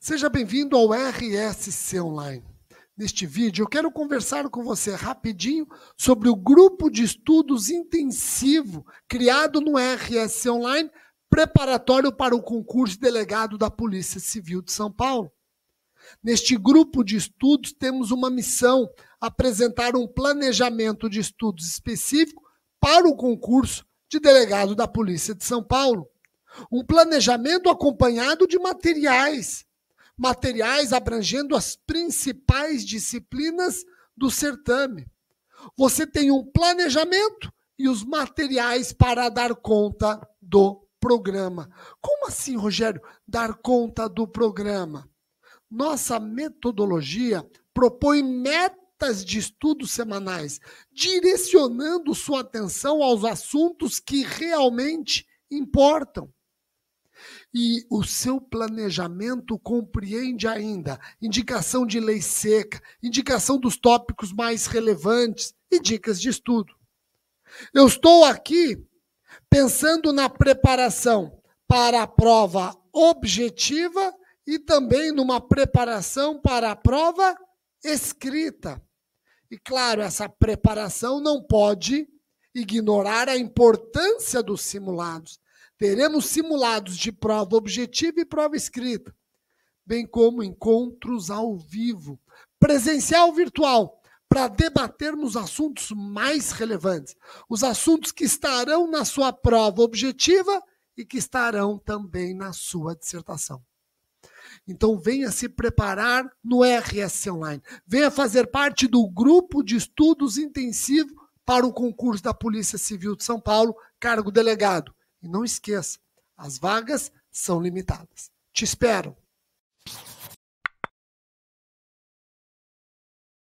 Seja bem-vindo ao RSC Online. Neste vídeo, eu quero conversar com você rapidinho sobre o grupo de estudos intensivo criado no RSC Online, preparatório para o concurso delegado da Polícia Civil de São Paulo. Neste grupo de estudos, temos uma missão: apresentar um planejamento de estudos específico para o concurso de delegado da Polícia de São Paulo. Um planejamento acompanhado de materiais materiais abrangendo as principais disciplinas do certame. Você tem um planejamento e os materiais para dar conta do programa. Como assim, Rogério, dar conta do programa? Nossa metodologia propõe metas de estudos semanais, direcionando sua atenção aos assuntos que realmente importam. E o seu planejamento compreende ainda indicação de lei seca, indicação dos tópicos mais relevantes e dicas de estudo. Eu estou aqui pensando na preparação para a prova objetiva e também numa preparação para a prova escrita. E claro, essa preparação não pode ignorar a importância dos simulados. Teremos simulados de prova objetiva e prova escrita, bem como encontros ao vivo, presencial ou virtual, para debatermos assuntos mais relevantes, os assuntos que estarão na sua prova objetiva e que estarão também na sua dissertação. Então venha se preparar no RS Online. Venha fazer parte do grupo de estudos intensivo para o concurso da Polícia Civil de São Paulo, cargo delegado. E não esqueça, as vagas são limitadas. Te espero!